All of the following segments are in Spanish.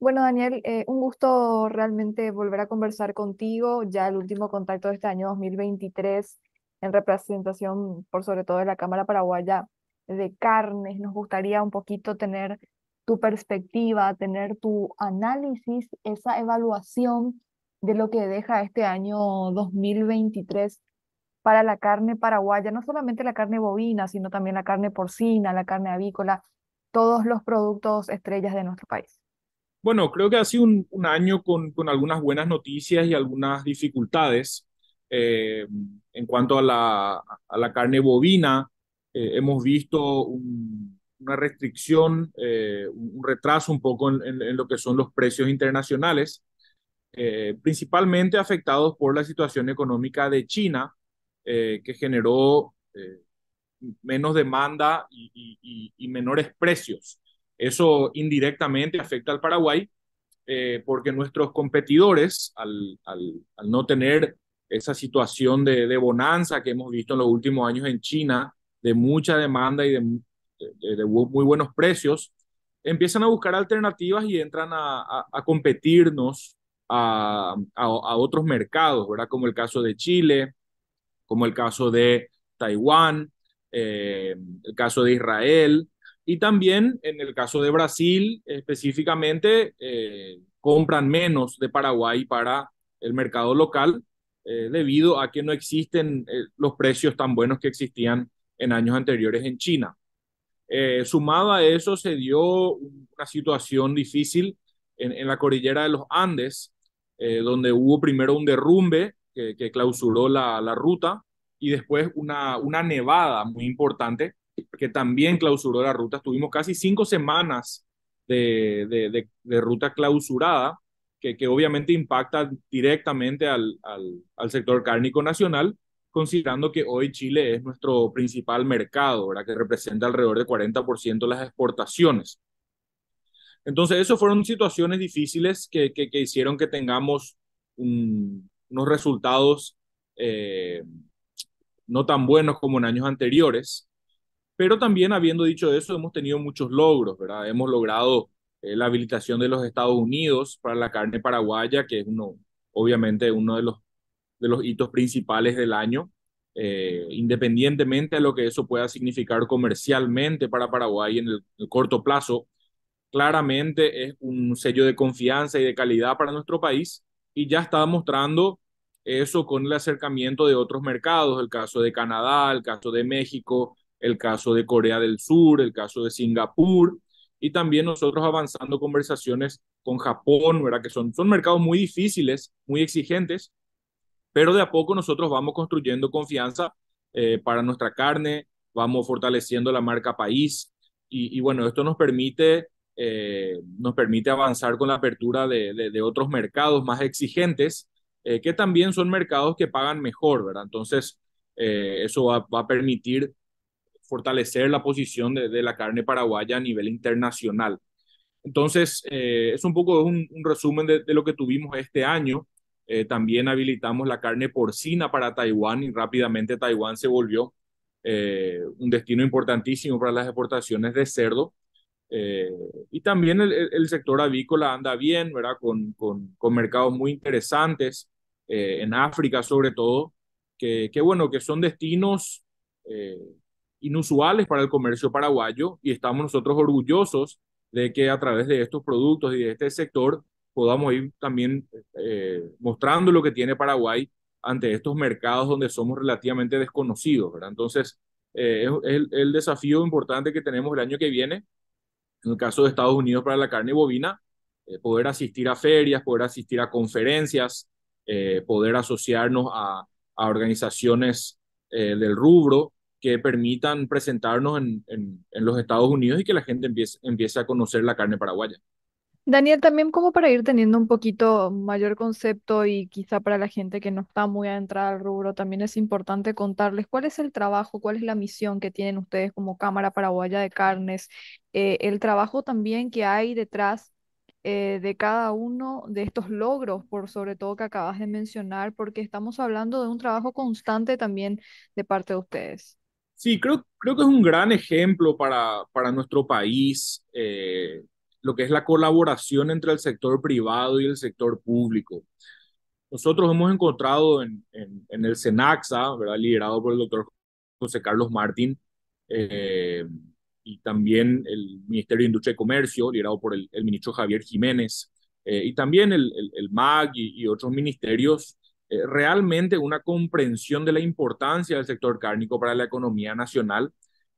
Bueno, Daniel, eh, un gusto realmente volver a conversar contigo, ya el último contacto de este año 2023 en representación por sobre todo de la Cámara Paraguaya de Carnes. Nos gustaría un poquito tener tu perspectiva, tener tu análisis, esa evaluación de lo que deja este año 2023 para la carne paraguaya, no solamente la carne bovina, sino también la carne porcina, la carne avícola, todos los productos estrellas de nuestro país. Bueno, creo que ha sido un, año con, algunas buenas noticias y algunas dificultades. Eh, en cuanto a la, carne bovina, eh, hemos visto una restricción, eh, un retraso un poco en, lo que son los precios internacionales, principalmente afectados por la situación económica de China, que generó menos demanda y menores precios. Eso indirectamente afecta al Paraguay eh, porque nuestros competidores, al, al, no tener esa situación de, bonanza que hemos visto en los últimos años en China, de mucha demanda y de, muy buenos precios, empiezan a buscar alternativas y entran a, competirnos a, otros mercados, ¿verdad? Como el caso de Chile, como el caso de Taiwán, eh, el caso de Israel, y también en el caso de Brasil específicamente, eh, compran menos de Paraguay para el mercado local eh, debido a que no existen eh, los precios tan buenos que existían en años anteriores en China. sumado a eso se dio una situación difícil en, la cordillera de los Andes, donde hubo primero un derrumbe que, clausuró la, la ruta y después una, una nevada muy importante que también clausuró la ruta. Tuvimos casi cinco semanas de, ruta clausurada, que, que, obviamente impacta directamente al, sector cárnico nacional, considerando que hoy Chile es nuestro principal mercado, que representa alrededor del 40% de las exportaciones. Entonces, esas fueron situaciones difíciles que, que, hicieron que tengamos unos resultados eh, no tan buenos como en años anteriores. Pero también, habiendo dicho eso, hemos tenido muchos logros, ¿verdad? Hemos logrado eh, la habilitación de los Estados Unidos para la carne paraguaya, que es uno, obviamente uno de los, de los hitos principales del año, eh, independientemente de lo que eso pueda significar comercialmente para Paraguay en el corto plazo, claramente es un sello de confianza y de calidad para nuestro país y ya está mostrando eso con el acercamiento de otros mercados, el caso de Canadá, el caso de México, el caso de Corea del Sur, el caso de Singapur, y también nosotros avanzando conversaciones con Japón, ¿verdad? Que son, son mercados muy difíciles, muy exigentes, pero de a poco nosotros vamos construyendo confianza eh, para nuestra carne, vamos fortaleciendo la marca país, y, bueno, esto nos permite, eh, nos permite avanzar con la apertura de, de, otros mercados más exigentes, eh, que también son mercados que pagan mejor, ¿verdad? Entonces, eso va, va a permitir fortalecer la posición de, la carne paraguaya a nivel internacional. Entonces, eh, es un poco un, resumen de, lo que tuvimos este año. Eh, también habilitamos la carne porcina para Taiwán y rápidamente Taiwán se volvió eh, un destino importantísimo para las exportaciones de cerdo. y también el, sector avícola anda bien, ¿verdad? Con, con, mercados muy interesantes, en África sobre todo, que, que bueno, que son destinos inusuales para el comercio paraguayo y estamos nosotros orgullosos de que a través de estos productos y de este sector podamos ir también eh, mostrando lo que tiene Paraguay ante estos mercados donde somos relativamente desconocidos, ¿verdad? Entonces, eh, es, el, desafío importante que tenemos el año que viene, en el caso de Estados Unidos para la carne bovina, eh, poder asistir a ferias, poder asistir a conferencias, poder asociarnos a, a organizaciones del rubro que permitan presentarnos en, los Estados Unidos y que la gente empiece, a conocer la carne paraguaya. Daniel, también como para ir teniendo un poquito mayor concepto y quizá para la gente que no está muy adentrada al rubro, también es importante contarles cuál es el trabajo, cuál es la misión que tienen ustedes como Cámara Paraguaya de Carnes, eh, el trabajo también que hay detrás eh, de cada uno de estos logros, por sobre todo que acabas de mencionar, porque estamos hablando de un trabajo constante también de parte de ustedes. Sí, creo, creo que es un gran ejemplo para, para nuestro país, eh, lo que es la colaboración entre el sector privado y el sector público. Nosotros hemos encontrado en, en, el SENAXA, ¿verdad? liderado por el doctor José Carlos Martín, eh, y también el Ministerio de Industria y Comercio, liderado por el, ministro Javier Jiménez, eh, y también el, el, MAG y, y, otros ministerios, eh, realmente una comprensión de la importancia del sector cárnico para la economía nacional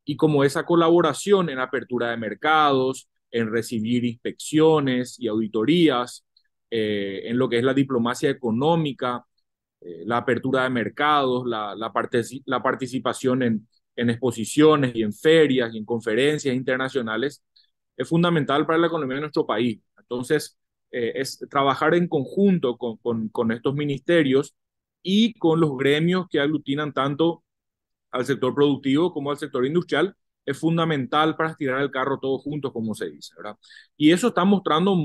y como esa colaboración en apertura de mercados, en recibir inspecciones y auditorías, eh, en lo que es la diplomacia económica, eh, la apertura de mercados, la, la participación en, en, exposiciones y en ferias y en conferencias internacionales, es fundamental para la economía de nuestro país. Entonces, eh, es trabajar en conjunto con, con, con, estos ministerios y con los gremios que aglutinan tanto al sector productivo como al sector industrial, es fundamental para estirar el carro todos juntos, como se dice, ¿verdad? Y eso está mostrando,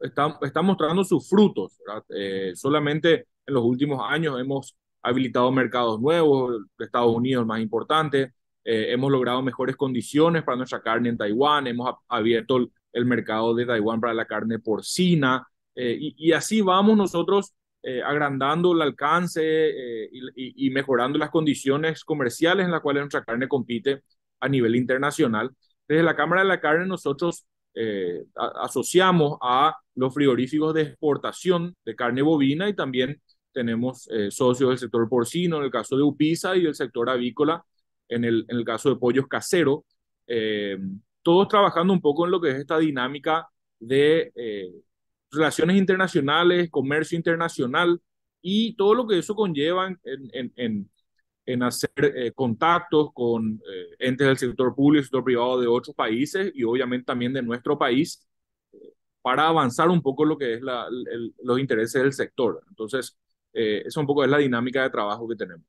está, está mostrando sus frutos, ¿verdad? Eh, solamente en los últimos años hemos habilitado mercados nuevos, Estados Unidos más importante, eh, hemos logrado mejores condiciones para nuestra carne en Taiwán, hemos abierto el mercado de Taiwán para la carne porcina, eh, y, así vamos nosotros eh, agrandando el alcance eh, y, mejorando las condiciones comerciales en las cuales nuestra carne compite a nivel internacional. Desde la Cámara de la Carne nosotros asociamos a los frigoríficos de exportación de carne bovina y también tenemos socios del sector porcino, en el caso de UPISA, y del sector avícola, en el, en el caso de pollos casero todos trabajando un poco en lo que es esta dinámica de eh, relaciones internacionales, comercio internacional y todo lo que eso conlleva en, en, en, hacer eh, contactos con eh, entes del sector público y sector privado de otros países y obviamente también de nuestro país para avanzar un poco lo que es la, los intereses del sector. Entonces, eso un poco es la dinámica de trabajo que tenemos.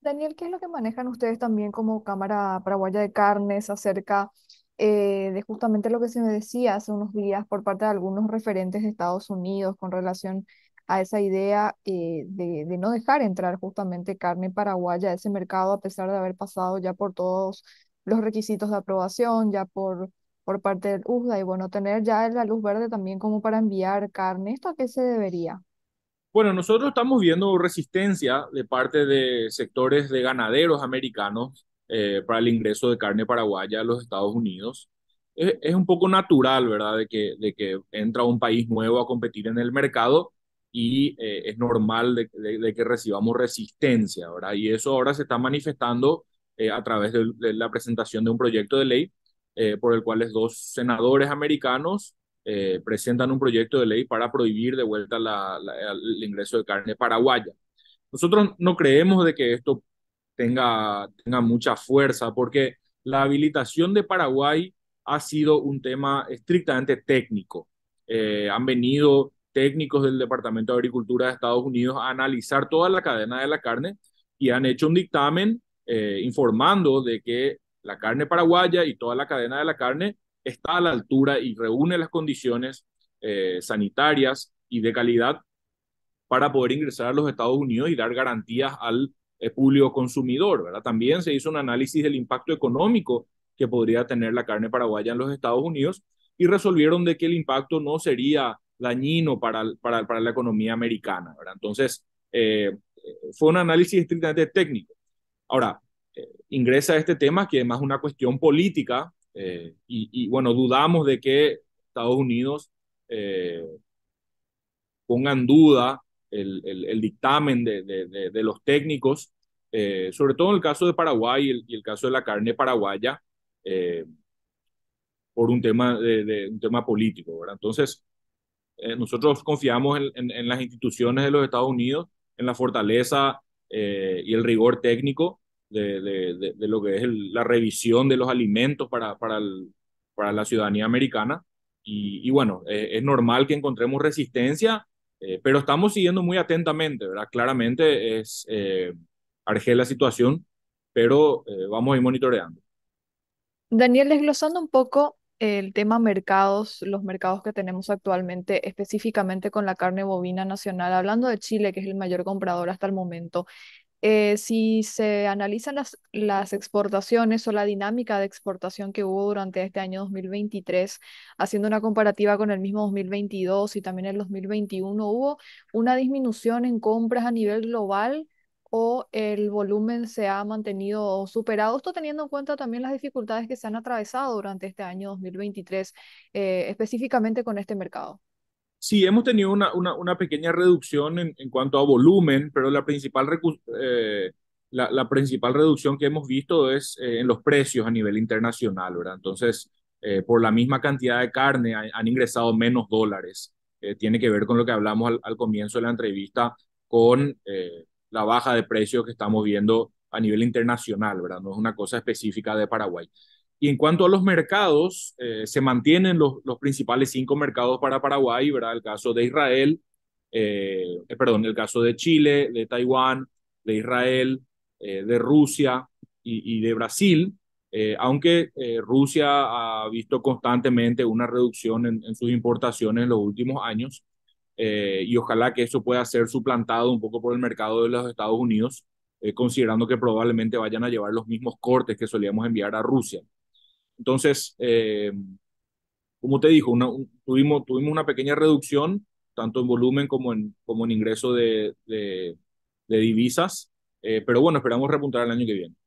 Daniel, ¿qué es lo que manejan ustedes también como Cámara Paraguaya de Carnes acerca eh, de justamente lo que se me decía hace unos días por parte de algunos referentes de Estados Unidos con relación a esa idea eh, de, no dejar entrar justamente carne paraguaya a ese mercado a pesar de haber pasado ya por todos los requisitos de aprobación, ya por, por parte del USDA y bueno, tener ya la luz verde también como para enviar carne. ¿Esto a qué se debería? Bueno, nosotros estamos viendo resistencia de parte de sectores de ganaderos americanos eh, para el ingreso de carne paraguaya a los Estados Unidos. Es, un poco natural, ¿verdad?, de que, de que entra un país nuevo a competir en el mercado y eh, es normal de, que recibamos resistencia, ¿verdad? Y eso ahora se está manifestando eh, a través de, la presentación de un proyecto de ley por el cual dos senadores americanos presentan un proyecto de ley para prohibir de vuelta el ingreso de carne paraguaya. Nosotros no creemos de que esto tenga, tenga mucha fuerza, porque la habilitación de Paraguay ha sido un tema estrictamente técnico. Eh, han venido técnicos del Departamento de Agricultura de Estados Unidos a analizar toda la cadena de la carne y han hecho un dictamen eh, informando de que la carne paraguaya y toda la cadena de la carne está a la altura y reúne las condiciones eh, sanitarias y de calidad para poder ingresar a los Estados Unidos y dar garantías al eh, público consumidor, ¿verdad? También se hizo un análisis del impacto económico que podría tener la carne paraguaya en los Estados Unidos y resolvieron de que el impacto no sería dañino para, para, para la economía americana, ¿verdad? Entonces, eh, fue un análisis estrictamente técnico. Ahora, eh, ingresa este tema que además es una cuestión política eh, y, bueno, dudamos de que Estados Unidos pongan duda el, dictamen de, de, los técnicos, eh, sobre todo en el caso de Paraguay y el, caso de la carne paraguaya, eh, por un tema, de, un tema político. Entonces, eh, nosotros confiamos en, las instituciones de los Estados Unidos, en la fortaleza y el rigor técnico de, lo que es la revisión de los alimentos para, para, la ciudadanía americana. Y, bueno, es, normal que encontremos resistencia eh, pero estamos siguiendo muy atentamente, ¿verdad? Claramente es eh, Argel la situación, pero eh, vamos a ir monitoreando. Daniel, desglosando un poco el tema mercados, los mercados que tenemos actualmente, específicamente con la carne bovina nacional, hablando de Chile, que es el mayor comprador hasta el momento, eh, si se analizan las, exportaciones o la dinámica de exportación que hubo durante este año 2023, haciendo una comparativa con el mismo 2022 y también el 2021, hubo una disminución en compras a nivel global o el volumen se ha mantenido superado, esto teniendo en cuenta también las dificultades que se han atravesado durante este año 2023, eh, específicamente con este mercado. Sí, hemos tenido una, una, pequeña reducción en, en, cuanto a volumen, pero la principal, eh, la, principal reducción que hemos visto es eh, en los precios a nivel internacional, ¿verdad? Entonces, eh, por la misma cantidad de carne han, ingresado menos dólares. tiene que ver con lo que hablamos al, al comienzo de la entrevista, con la baja de precios que estamos viendo a nivel internacional, ¿verdad? No es una cosa específica de Paraguay. Y en cuanto a los mercados, eh, se mantienen los, los, principales cinco mercados para Paraguay, ¿verdad? El caso de Israel, eh, perdón, el caso de Chile, de Taiwán, de Israel, eh, de Rusia y, de Brasil, aunque Rusia ha visto constantemente una reducción en sus importaciones en los últimos años, y ojalá que eso pueda ser suplantado un poco por el mercado de los Estados Unidos, considerando que probablemente vayan a llevar los mismos cortes que solíamos enviar a Rusia. Entonces, eh, como te dijo, tuvimos, una pequeña reducción, tanto en volumen como en, como en ingreso de, divisas, eh, pero bueno, esperamos repuntar el año que viene.